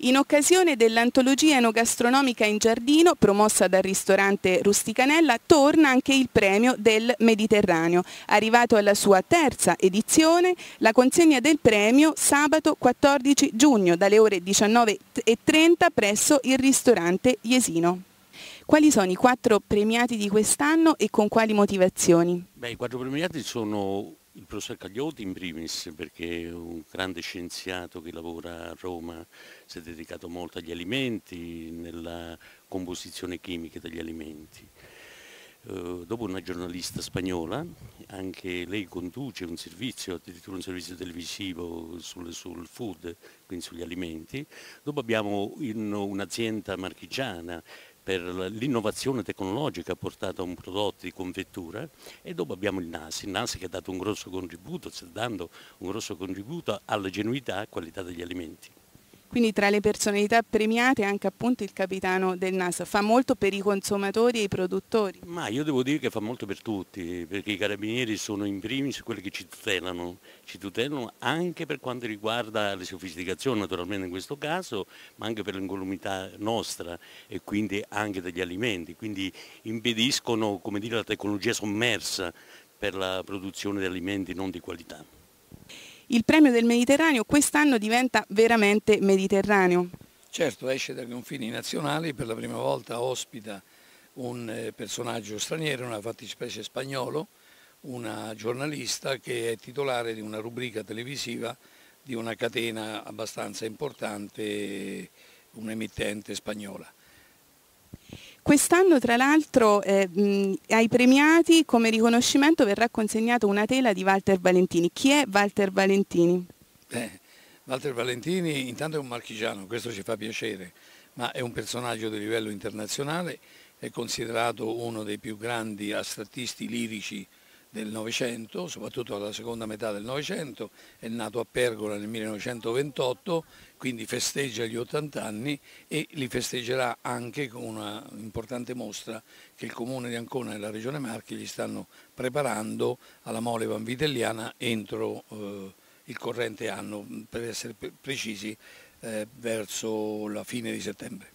In occasione dell'antologia enogastronomica in giardino, promossa dal ristorante Rusticanella, torna anche il premio del Mediterraneo. Arrivato alla sua terza edizione, la consegna del premio sabato 14 giugno dalle ore 19.30 presso il ristorante Iesino. Quali sono i quattro premiati di quest'anno e con quali motivazioni? Beh, I quattro premiati sono il professor Cagliotti in primis perché è un grande scienziato che lavora a Roma, si è dedicato molto agli alimenti, nella composizione chimica degli alimenti. Eh, dopo una giornalista spagnola, anche lei conduce un servizio, addirittura un servizio televisivo sul, sul food, quindi sugli alimenti. Dopo abbiamo un'azienda marchigiana per l'innovazione tecnologica portata a un prodotto di convettura e dopo abbiamo il NASI, il NASI che ha dato un grosso contributo, sta dando un grosso contributo alla genuità e qualità degli alimenti. Quindi tra le personalità premiate anche appunto il capitano del NAS, fa molto per i consumatori e i produttori? Ma io devo dire che fa molto per tutti, perché i carabinieri sono in primis quelli che ci tutelano, ci tutelano anche per quanto riguarda le sofisticazioni naturalmente in questo caso, ma anche per l'incolumità nostra e quindi anche degli alimenti, quindi impediscono come dire, la tecnologia sommersa per la produzione di alimenti non di qualità. Il premio del Mediterraneo quest'anno diventa veramente mediterraneo. Certo, esce dai confini nazionali, per la prima volta ospita un eh, personaggio straniero, una fattispecie spagnolo, una giornalista che è titolare di una rubrica televisiva di una catena abbastanza importante, un'emittente spagnola. Quest'anno tra l'altro eh, ai premiati come riconoscimento verrà consegnata una tela di Walter Valentini. Chi è Walter Valentini? Eh, Walter Valentini intanto è un marchigiano, questo ci fa piacere, ma è un personaggio di livello internazionale, è considerato uno dei più grandi astrattisti lirici del Novecento, soprattutto alla seconda metà del Novecento, è nato a Pergola nel 1928, quindi festeggia gli 80 anni e li festeggerà anche con una importante mostra che il Comune di Ancona e la Regione Marchi gli stanno preparando alla Mole Vitelliana entro eh, il corrente anno, per essere precisi, eh, verso la fine di settembre.